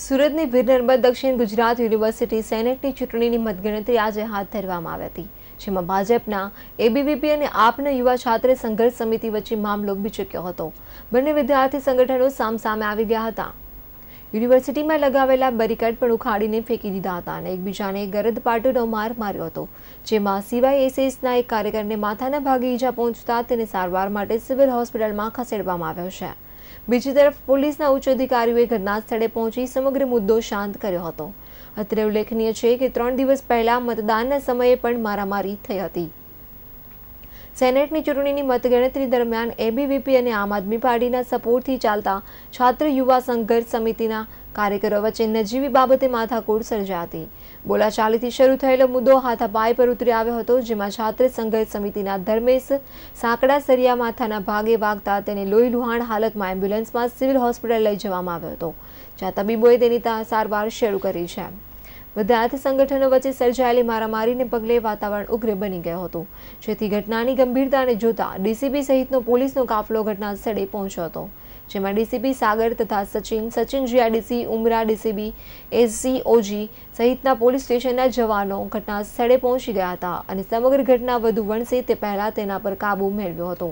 સુરતની વીર નર્મદ દક્ષિણ ગુજરાત યુનિવર્સિટી સેનેટની ચૂંટણીની મતગણતરી આજે હાથ ધરવામાં આવી હતી જેમાં ભાજપના એબીવીપી અને આપના યુવા છાત્ર સંઘર્ષ સમિતિ વચ્ચે મામલો ચૂક્યો હતો બંને વિદ્યાર્થી સંગઠનો સામસામે આવી ગયા હતા યુનિવર્સિટીમાં લગાવેલા બેરિકેડ પણ ઉખાડીને ફેંકી દીધા હતા અને એકબીજાને ગરદ પાટોનો માર માર્યો હતો જેમાં સિવાય સીવાયએસએસના એક કાર્યકરને માથાના ભાગે ઈજા પહોંચતા તેને સારવાર માટે સિવિલ હોસ્પિટલમાં ખસેડવામાં આવ્યો છે બીજી તરફ પોલીસના ઉચ્ચ અધિકારીઓએ ઘટના સ્થળે પહોંચી સમગ્ર મુદ્દો શાંત કર્યો હતો અત્રે ઉલ્લેખનીય છે કે ત્રણ દિવસ પહેલા મતદાનના સમયે પણ મારામારી થઈ હતી સેનેટની ચૂંટણીની મતગણતરી દરમિયાન એબીવીપી અને આમ આદમી પાર્ટીના સપોર્ટથી ચાલતા છાત્ર યુવા સંઘર્ષ સમિતિના કાર્યકરો વચ્ચે નજીવી બાબતે માથાકૂળ સર્જા હતી બોલાચાલીથી શરૂ થયેલો મુદ્દો હાથાપાઈ પર ઉતરી આવ્યો હતો જેમાં છાત્ર સંઘર્ષ સમિતિના ધર્મેશ સાંકડા સરિયા માથાના ભાગે વાગતા તેને લોહી લુહાણ હાલતમાં એમ્બ્યુલન્સમાં સિવિલ હોસ્પિટલ લઈ જવામાં આવ્યો હતો જ્યાં તબીબોએ તેની સારવાર શરૂ કરી છે વિદ્યાર્થી સંગઠનો વચ્ચે સર્જાયેલી મારામારીને પગલે વાતાવરણ ઉગ્ર બની ગયો હતો જેથી ઘટનાની ગંભીરતાને જોતા ડીસીબી સહિતનો પોલીસનો કાફલો ઘટના સ્થળે પહોંચ્યો હતો જેમાં ડીસીપી સાગર તથા સચિન સચિન જીઆરડીસી ઉમરા ડીસીબી એસસી ઓજી સહિતના પોલીસ સ્ટેશનના જવાનો ઘટના સ્થળે પહોંચી ગયા હતા અને સમગ્ર ઘટના વધુ વણસે તે પહેલાં તેના પર કાબુ મેળવ્યો હતો